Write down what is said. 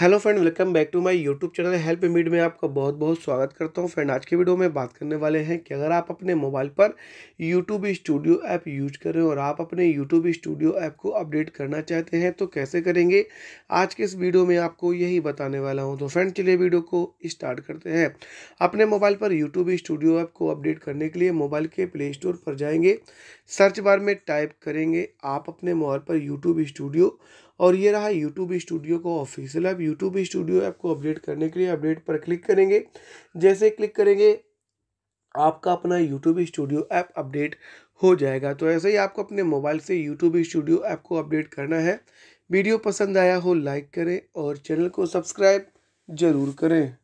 hello friend welcome back to my YouTube channel help मीड में आपका बहुत बहुत स्वागत करता हूं फ्रेंड आज के वीडियो में बात करने वाले हैं कि अगर आप अपने मोबाइल पर यूट्यूब स्टूडियो ऐप यूज कर रहे हो और आप अपने यूट्यूब स्टूडियो ऐप को अपडेट करना चाहते हैं तो कैसे करेंगे आज के इस वीडियो में आपको यही बताने वाला हूँ तो फ्रेंड चलिए वीडियो को स्टार्ट करते हैं अपने मोबाइल पर यूट्यूब स्टूडियो ऐप को अपडेट करने के लिए मोबाइल के प्ले स्टोर पर जाएंगे सर्च बार में टाइप करेंगे आप अपने मोबाइल पर यूट्यूब स्टूडियो और ये रहा यूट्यूब स्टूडियो का official app YouTube studio app को अपडेट करने के लिए अपडेट पर क्लिक करेंगे जैसे क्लिक करेंगे आपका अपना यूट्यूब स्टूडियो ऐप अपडेट हो जाएगा तो ऐसे ही आपको अपने मोबाइल से यूट्यूब स्टूडियो ऐप को अपडेट करना है वीडियो पसंद आया हो लाइक करें और चैनल को सब्सक्राइब ज़रूर करें